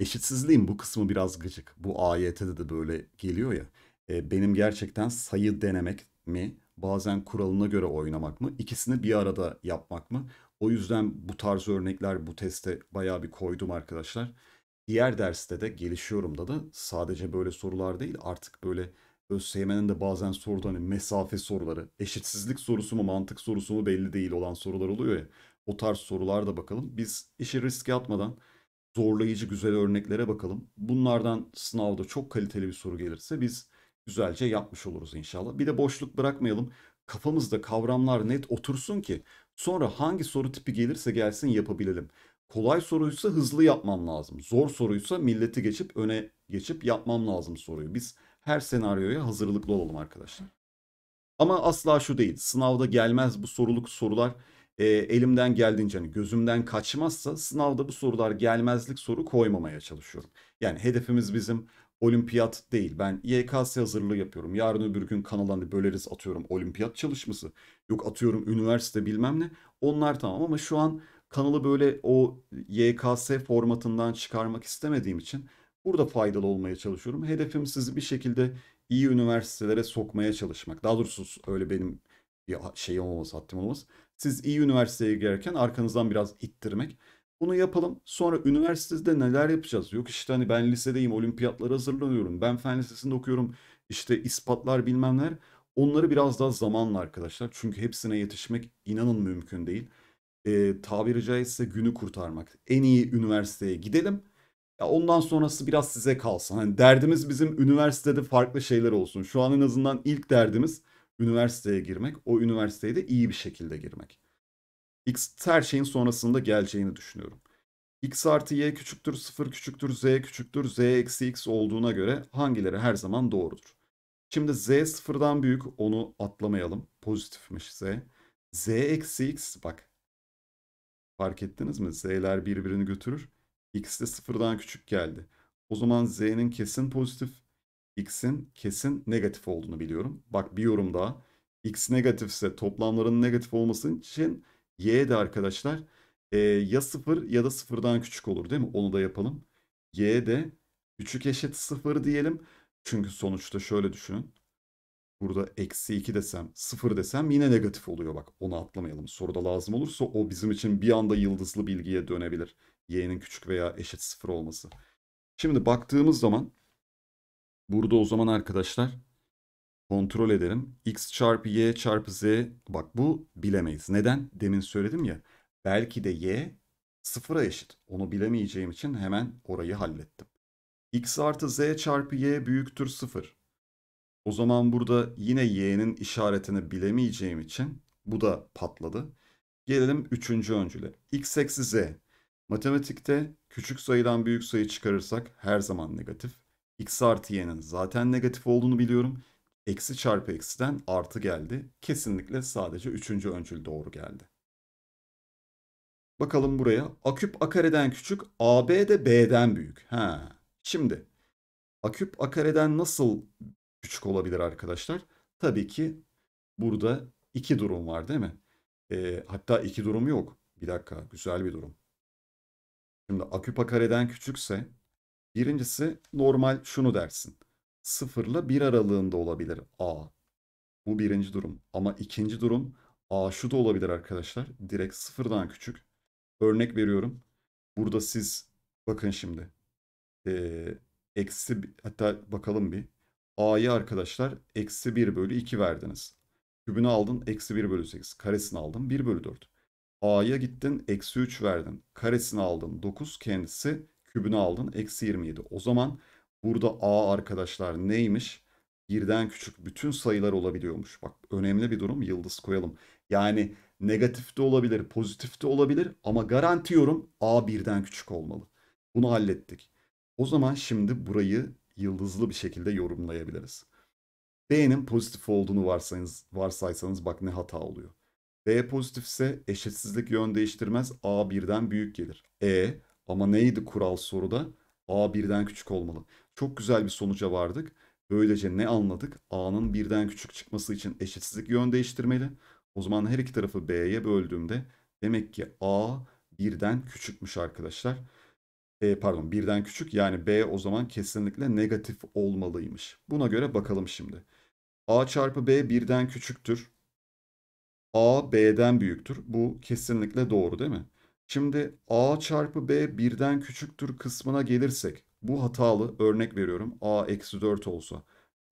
Eşitsizliğin bu kısmı biraz gıcık. Bu AYT'de de böyle geliyor ya. E, benim gerçekten sayı denemek mi, bazen kuralına göre oynamak mı, ikisini bir arada yapmak mı? O yüzden bu tarz örnekler bu teste bayağı bir koydum arkadaşlar. Diğer derste de gelişiyorumda da sadece böyle sorular değil artık böyle ÖSYM'nin de bazen sorduğu hani mesafe soruları, eşitsizlik sorusu mu mantık sorusu mu belli değil olan sorular oluyor ya. O tarz sorular da bakalım. Biz işi riske atmadan zorlayıcı güzel örneklere bakalım. Bunlardan sınavda çok kaliteli bir soru gelirse biz güzelce yapmış oluruz inşallah. Bir de boşluk bırakmayalım. Kafamızda kavramlar net otursun ki sonra hangi soru tipi gelirse gelsin yapabilelim. Kolay soruysa hızlı yapmam lazım. Zor soruysa milleti geçip öne geçip yapmam lazım soruyu. Biz her senaryoya hazırlıklı olalım arkadaşlar. Ama asla şu değil. Sınavda gelmez bu soruluk sorular e, elimden geldiğince hani gözümden kaçmazsa sınavda bu sorular gelmezlik soru koymamaya çalışıyorum. Yani hedefimiz bizim olimpiyat değil. Ben YKS hazırlığı yapıyorum. Yarın öbür gün kanal hani böleriz atıyorum olimpiyat çalışması. Yok atıyorum üniversite bilmem ne. Onlar tamam ama şu an Kanalı böyle o YKS formatından çıkarmak istemediğim için burada faydalı olmaya çalışıyorum. Hedefim sizi bir şekilde iyi üniversitelere sokmaya çalışmak. Daha doğrusu öyle benim bir şey olmaz, haddim olmaz. Siz iyi üniversiteye girerken arkanızdan biraz ittirmek. Bunu yapalım. Sonra üniversitede neler yapacağız? Yok işte hani ben lisedeyim, olimpiyatlara hazırlanıyorum. Ben fen lisesinde okuyorum. İşte ispatlar bilmemler. Onları biraz daha zamanla arkadaşlar. Çünkü hepsine yetişmek inanın mümkün değil e, tabiri caizse günü kurtarmak. En iyi üniversiteye gidelim. Ya ondan sonrası biraz size kalsın. Hani derdimiz bizim üniversitede farklı şeyler olsun. Şu an en azından ilk derdimiz üniversiteye girmek. O üniversiteye de iyi bir şekilde girmek. X her şeyin sonrasında geleceğini düşünüyorum. X artı Y küçüktür, 0 küçüktür, Z küçüktür, Z eksi X olduğuna göre hangileri her zaman doğrudur? Şimdi Z sıfırdan büyük onu atlamayalım. Pozitifmiş Z. Z eksi X bak Fark ettiniz mi? Z'ler birbirini götürür. X de sıfırdan küçük geldi. O zaman Z'nin kesin pozitif, X'in kesin negatif olduğunu biliyorum. Bak bir yorum daha. X negatifse toplamların negatif olması için Y de arkadaşlar e, ya sıfır ya da sıfırdan küçük olur değil mi? Onu da yapalım. Y de küçük eşit sıfır diyelim. Çünkü sonuçta şöyle düşünün burada eksi 2 desem 0 desem yine negatif oluyor bak onu atlamayalım. Soruda lazım olursa o bizim için bir anda yıldızlı bilgiye dönebilir. Y'nin küçük veya eşit 0 olması. Şimdi baktığımız zaman burada o zaman arkadaşlar kontrol edelim. X çarpı Y çarpı Z bak bu bilemeyiz. Neden? Demin söyledim ya belki de Y sıfıra eşit. Onu bilemeyeceğim için hemen orayı hallettim. X artı Z çarpı Y büyüktür sıfır. O zaman burada yine y'nin işaretini bilemeyeceğim için bu da patladı. Gelelim üçüncü öncüle. x eksi z. Matematikte küçük sayıdan büyük sayı çıkarırsak her zaman negatif. x artı y'nin zaten negatif olduğunu biliyorum. Eksi çarpı eksiden artı geldi. Kesinlikle sadece üçüncü öncül doğru geldi. Bakalım buraya. A küp A kareden küçük, AB de B'den büyük. Ha. Şimdi A küp A kareden nasıl küçük olabilir arkadaşlar. Tabii ki burada iki durum var değil mi? E, hatta iki durum yok. Bir dakika güzel bir durum. Şimdi aküpa kareden küçükse birincisi normal şunu dersin. Sıfırla bir aralığında olabilir A. Bu birinci durum. Ama ikinci durum A şu da olabilir arkadaşlar. Direkt sıfırdan küçük. Örnek veriyorum. Burada siz bakın şimdi. Ee, eksi hatta bakalım bir. A'yı arkadaşlar eksi 1 bölü 2 verdiniz. Kübünü aldın eksi 1 bölü 8. Karesini aldın 1 bölü 4. A'ya gittin eksi 3 verdin. Karesini aldın 9 kendisi kübünü aldın eksi 27. O zaman burada A arkadaşlar neymiş? Birden küçük bütün sayılar olabiliyormuş. Bak önemli bir durum yıldız koyalım. Yani negatif de olabilir pozitif de olabilir ama garantiyorum A birden küçük olmalı. Bunu hallettik. O zaman şimdi burayı yıldızlı bir şekilde yorumlayabiliriz. B'nin pozitif olduğunu varsayınız, varsaysanız bak ne hata oluyor. B pozitifse eşitsizlik yön değiştirmez A birden büyük gelir. E ama neydi kural soruda? A birden küçük olmalı. Çok güzel bir sonuca vardık. Böylece ne anladık? A'nın birden küçük çıkması için eşitsizlik yön değiştirmeli. O zaman her iki tarafı B'ye böldüğümde demek ki A birden küçükmüş arkadaşlar. E, pardon birden küçük yani B o zaman kesinlikle negatif olmalıymış. Buna göre bakalım şimdi. A çarpı B birden küçüktür. A B'den büyüktür. Bu kesinlikle doğru değil mi? Şimdi A çarpı B birden küçüktür kısmına gelirsek bu hatalı örnek veriyorum A eksi 4 olsa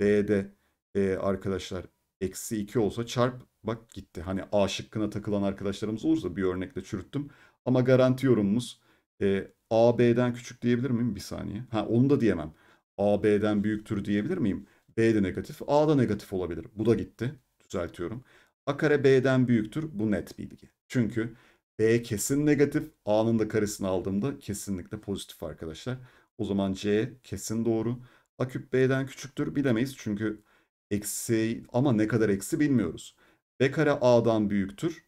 B'de e, arkadaşlar eksi 2 olsa çarp bak gitti. Hani A şıkkına takılan arkadaşlarımız olursa bir örnekle çürüttüm. Ama garanti yorumumuz e, AB'den küçük diyebilir miyim? Bir saniye. Ha onu da diyemem. AB'den büyüktür diyebilir miyim? B de negatif, A da negatif olabilir. Bu da gitti. Düzeltiyorum. A kare B'den büyüktür. Bu net bilgi. Çünkü B kesin negatif. A'nın da karesini aldığımda kesinlikle pozitif arkadaşlar. O zaman C kesin doğru. A küp B'den küçüktür. Bilemeyiz çünkü eksi ama ne kadar eksi bilmiyoruz. B kare A'dan büyüktür.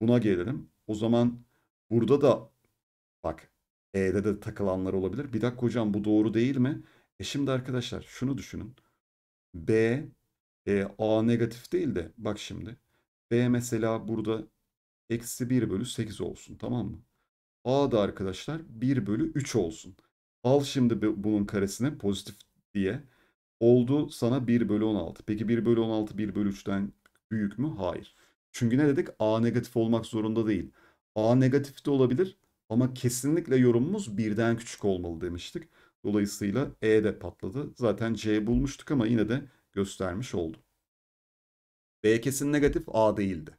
Buna gelelim. O zaman burada da bak E'de de takılanlar olabilir. Bir dakika hocam bu doğru değil mi? E şimdi arkadaşlar şunu düşünün. B, e, A negatif değil de bak şimdi. B mesela burada eksi 1 bölü 8 olsun tamam mı? A da arkadaşlar 1 bölü 3 olsun. Al şimdi bunun karesini pozitif diye. Oldu sana 1 bölü 16. Peki 1 bölü 16 1 bölü 3'ten büyük mü? Hayır. Çünkü ne dedik? A negatif olmak zorunda değil. A negatif de olabilir. Ama kesinlikle yorumumuz birden küçük olmalı demiştik. Dolayısıyla E de patladı. Zaten C bulmuştuk ama yine de göstermiş oldu. B kesin negatif A değildi.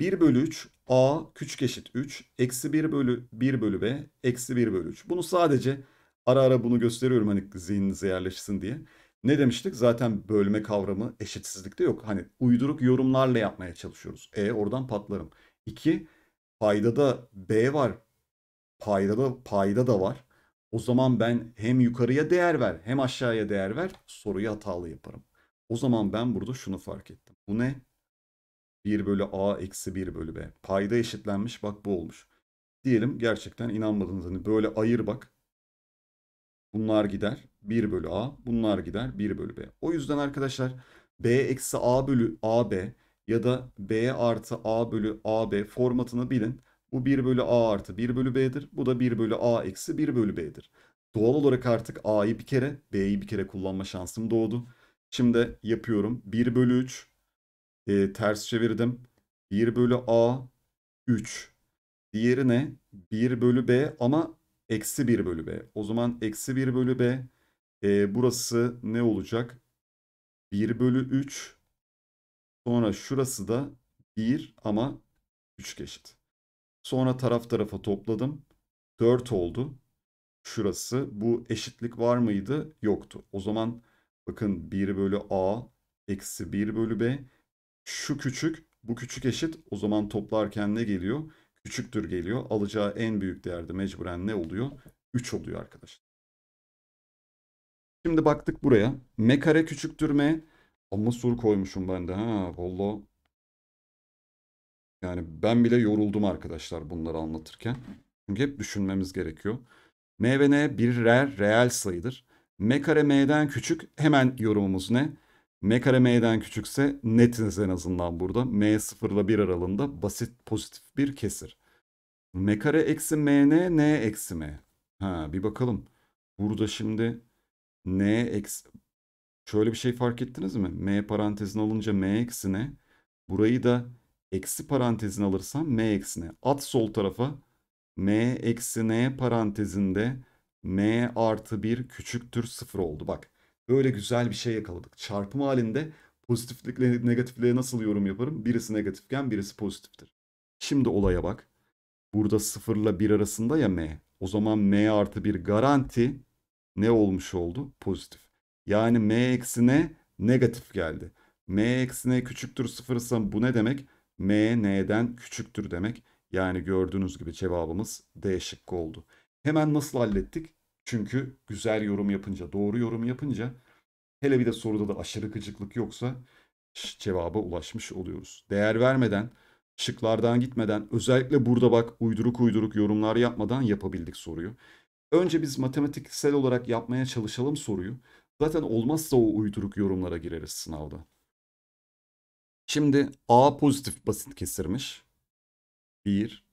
1 bölü 3 A küçük eşit 3. Eksi 1 bölü 1 bölü B. Eksi 1 bölü 3. Bunu sadece ara ara bunu gösteriyorum hani zihninize yerleşsin diye. Ne demiştik? Zaten bölme kavramı eşitsizlikte yok. Hani uyduruk yorumlarla yapmaya çalışıyoruz. E oradan patlarım. 2. Paydada B var payda da, payda da var. O zaman ben hem yukarıya değer ver hem aşağıya değer ver soruyu hatalı yaparım. O zaman ben burada şunu fark ettim. Bu ne? 1 bölü a eksi 1 bölü b. Payda eşitlenmiş bak bu olmuş. Diyelim gerçekten inanmadınız. Hani böyle ayır bak. Bunlar gider 1 bölü a. Bunlar gider 1 bölü b. O yüzden arkadaşlar b eksi a bölü ab ya da b artı a bölü ab formatını bilin. Bu 1 bölü a artı 1 bölü b'dir. Bu da 1 bölü a eksi 1 bölü b'dir. Doğal olarak artık a'yı bir kere b'yi bir kere kullanma şansım doğdu. Şimdi yapıyorum. 1 bölü 3 e, ters çevirdim. 1 bölü a 3. Diğeri ne? 1 bölü b ama eksi 1 bölü b. O zaman eksi 1 bölü b e, burası ne olacak? 1 bölü 3 sonra şurası da 1 ama 3 eşit. Sonra taraf tarafa topladım. 4 oldu. Şurası. Bu eşitlik var mıydı? Yoktu. O zaman bakın 1 bölü A eksi 1 bölü B. Şu küçük. Bu küçük eşit. O zaman toplarken ne geliyor? Küçüktür geliyor. Alacağı en büyük değerde mecburen ne oluyor? 3 oluyor arkadaşlar. Şimdi baktık buraya. M kare küçüktür M. Ama soru koymuşum ben de. Ha valla yani ben bile yoruldum arkadaşlar bunları anlatırken. Çünkü hep düşünmemiz gerekiyor. M ve N birer reel sayıdır. M kare M'den küçük hemen yorumumuz ne? M kare M'den küçükse netiniz en azından burada. M 0 ile 1 aralığında basit pozitif bir kesir. M kare eksi M N eksi M. Ha bir bakalım. Burada şimdi N eksi... Şöyle bir şey fark ettiniz mi? M parantezine alınca M eksi ne? Burayı da eksi parantezini alırsam m eksine at sol tarafa m eksi n parantezinde m artı 1 küçüktür 0 oldu. Bak böyle güzel bir şey yakaladık. Çarpım halinde pozitiflikle negatifliğe nasıl yorum yaparım? Birisi negatifken birisi pozitiftir. Şimdi olaya bak. Burada 0 ile 1 arasında ya m. O zaman m artı 1 garanti ne olmuş oldu? Pozitif. Yani m eksi n negatif geldi. m eksi n küçüktür 0 ise bu ne demek? M N'den küçüktür demek. Yani gördüğünüz gibi cevabımız D şıkkı oldu. Hemen nasıl hallettik? Çünkü güzel yorum yapınca, doğru yorum yapınca hele bir de soruda da aşırı gıcıklık yoksa cevaba ulaşmış oluyoruz. Değer vermeden, şıklardan gitmeden, özellikle burada bak uyduruk uyduruk yorumlar yapmadan yapabildik soruyu. Önce biz matematiksel olarak yapmaya çalışalım soruyu. Zaten olmazsa o uyduruk yorumlara gireriz sınavda. Şimdi A pozitif basit kesirmiş. 1,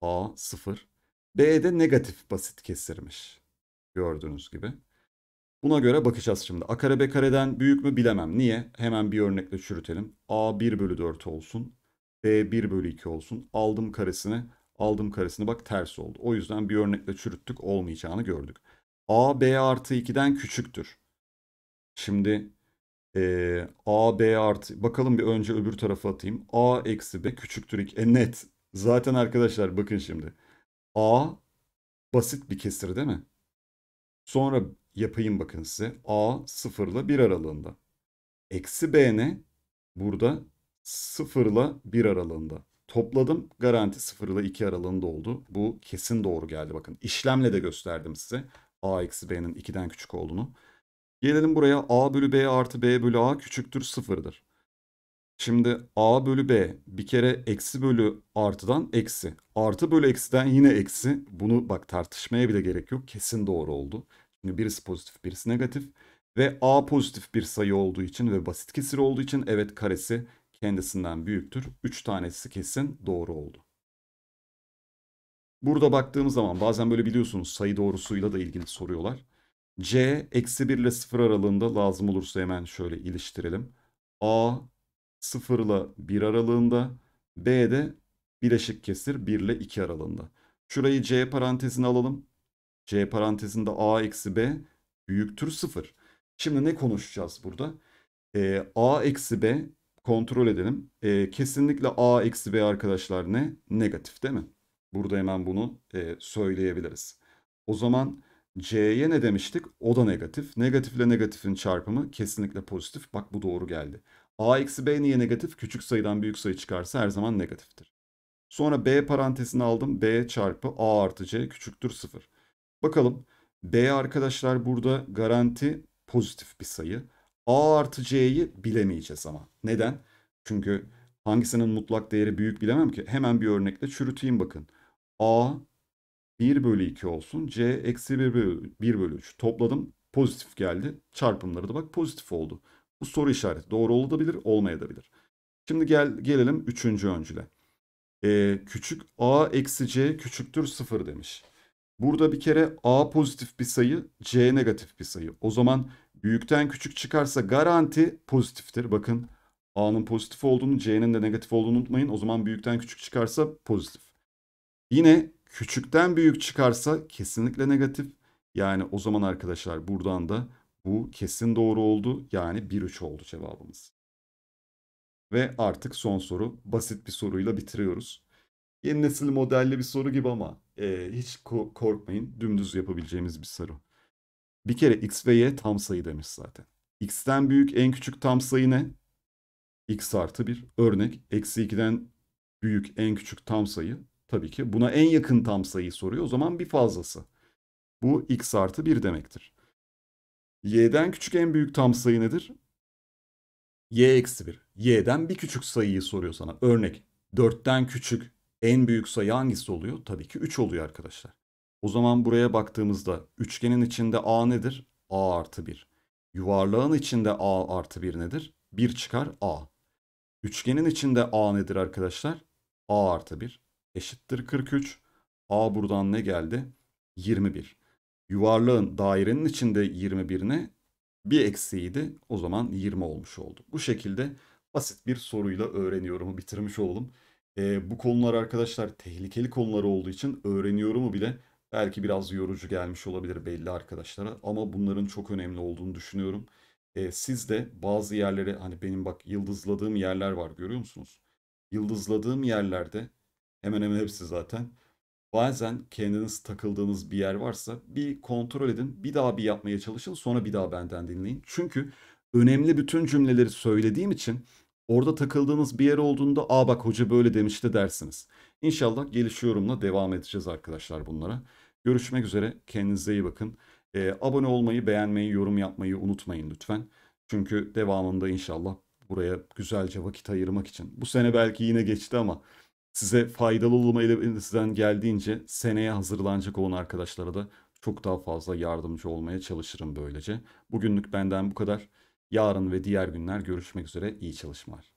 A 0. B de negatif basit kesirmiş. Gördüğünüz gibi. Buna göre bakacağız şimdi. A kare B kareden büyük mü bilemem. Niye? Hemen bir örnekle çürütelim. A 1 bölü 4 olsun. B 1 bölü 2 olsun. Aldım karesini. Aldım karesini bak ters oldu. O yüzden bir örnekle çürüttük olmayacağını gördük. A B artı 2'den küçüktür. Şimdi e, A, B artı. Bakalım bir önce öbür tarafa atayım. A eksi B küçüktür 2. E net. Zaten arkadaşlar bakın şimdi. A basit bir kesir değil mi? Sonra yapayım bakın size. A sıfırla bir aralığında. Eksi B ne? Burada sıfırla bir aralığında. Topladım garanti sıfırla iki aralığında oldu. Bu kesin doğru geldi bakın. işlemle de gösterdim size. A eksi B'nin 2'den küçük olduğunu. Gelelim buraya a bölü b artı b bölü a küçüktür sıfırdır. Şimdi a bölü b bir kere eksi bölü artıdan eksi. Artı bölü eksiden yine eksi. Bunu bak tartışmaya bile gerek yok. Kesin doğru oldu. Şimdi birisi pozitif birisi negatif. Ve a pozitif bir sayı olduğu için ve basit kesir olduğu için evet karesi kendisinden büyüktür. 3 tanesi kesin doğru oldu. Burada baktığımız zaman bazen böyle biliyorsunuz sayı doğrusuyla da ilgili soruyorlar. C eksi 1 ile 0 aralığında lazım olursa hemen şöyle iliştirelim. A 0 ile 1 aralığında. B de bileşik kesir 1 ile 2 aralığında. Şurayı C parantezine alalım. C parantezinde A eksi B büyüktür 0. Şimdi ne konuşacağız burada? Ee, A eksi B kontrol edelim. Ee, kesinlikle A eksi B arkadaşlar ne? Negatif değil mi? Burada hemen bunu e, söyleyebiliriz. O zaman C'ye ne demiştik? O da negatif. Negatifle negatifin çarpımı kesinlikle pozitif. Bak bu doğru geldi. A eksi B niye negatif? Küçük sayıdan büyük sayı çıkarsa her zaman negatiftir. Sonra B parantezini aldım. B çarpı A artı C küçüktür 0. Bakalım. B arkadaşlar burada garanti pozitif bir sayı. A artı C'yi bilemeyeceğiz ama. Neden? Çünkü hangisinin mutlak değeri büyük bilemem ki. Hemen bir örnekle çürüteyim bakın. A 1 bölü 2 olsun. C eksi 1 bölü, 1 bölü 3 topladım. Pozitif geldi. Çarpımları da bak pozitif oldu. Bu soru işareti doğru olabilir olmayabilir. Şimdi gel gelelim 3. öncüle. Ee, küçük a eksi c küçüktür 0 demiş. Burada bir kere a pozitif bir sayı, c negatif bir sayı. O zaman büyükten küçük çıkarsa garanti pozitiftir. Bakın a'nın pozitif olduğunu, c'nin de negatif olduğunu unutmayın. O zaman büyükten küçük çıkarsa pozitif. Yine Küçükten büyük çıkarsa kesinlikle negatif. Yani o zaman arkadaşlar buradan da bu kesin doğru oldu. Yani 1-3 oldu cevabımız. Ve artık son soru. Basit bir soruyla bitiriyoruz. Yeni nesil modelli bir soru gibi ama e, hiç ko korkmayın. Dümdüz yapabileceğimiz bir soru. Bir kere x ve y tam sayı demiş zaten. x'ten büyük en küçük tam sayı ne? x artı 1. Örnek eksi 2'den büyük en küçük tam sayı Tabii ki buna en yakın tam sayıyı soruyor. O zaman bir fazlası. Bu x artı 1 demektir. y'den küçük en büyük tam sayı nedir? y eksi 1. y'den bir küçük sayıyı soruyor sana. Örnek 4'ten küçük en büyük sayı hangisi oluyor? Tabii ki 3 oluyor arkadaşlar. O zaman buraya baktığımızda üçgenin içinde a nedir? a artı 1. Yuvarlağın içinde a artı 1 nedir? 1 çıkar a. Üçgenin içinde a nedir arkadaşlar? a artı 1 eşittir 43. A buradan ne geldi? 21. Yuvarlağın dairenin içinde 21'ine bir eksiğiydi. O zaman 20 olmuş oldu. Bu şekilde basit bir soruyla öğreniyorumu bitirmiş oldum. E, bu konular arkadaşlar tehlikeli konular olduğu için öğreniyorumu bile belki biraz yorucu gelmiş olabilir belli arkadaşlara. Ama bunların çok önemli olduğunu düşünüyorum. E, siz de bazı yerlere hani benim bak yıldızladığım yerler var görüyor musunuz? Yıldızladığım yerlerde Hemen hemen hepsi zaten. Bazen kendiniz takıldığınız bir yer varsa bir kontrol edin. Bir daha bir yapmaya çalışın. Sonra bir daha benden dinleyin. Çünkü önemli bütün cümleleri söylediğim için orada takıldığınız bir yer olduğunda aa bak hoca böyle demişti dersiniz. İnşallah gelişiyorumla devam edeceğiz arkadaşlar bunlara. Görüşmek üzere. Kendinize iyi bakın. E, abone olmayı, beğenmeyi, yorum yapmayı unutmayın lütfen. Çünkü devamında inşallah buraya güzelce vakit ayırmak için. Bu sene belki yine geçti ama size faydalı olma elimizden geldiğince seneye hazırlanacak olan arkadaşlara da çok daha fazla yardımcı olmaya çalışırım böylece. Bugünlük benden bu kadar. Yarın ve diğer günler görüşmek üzere. İyi çalışmalar.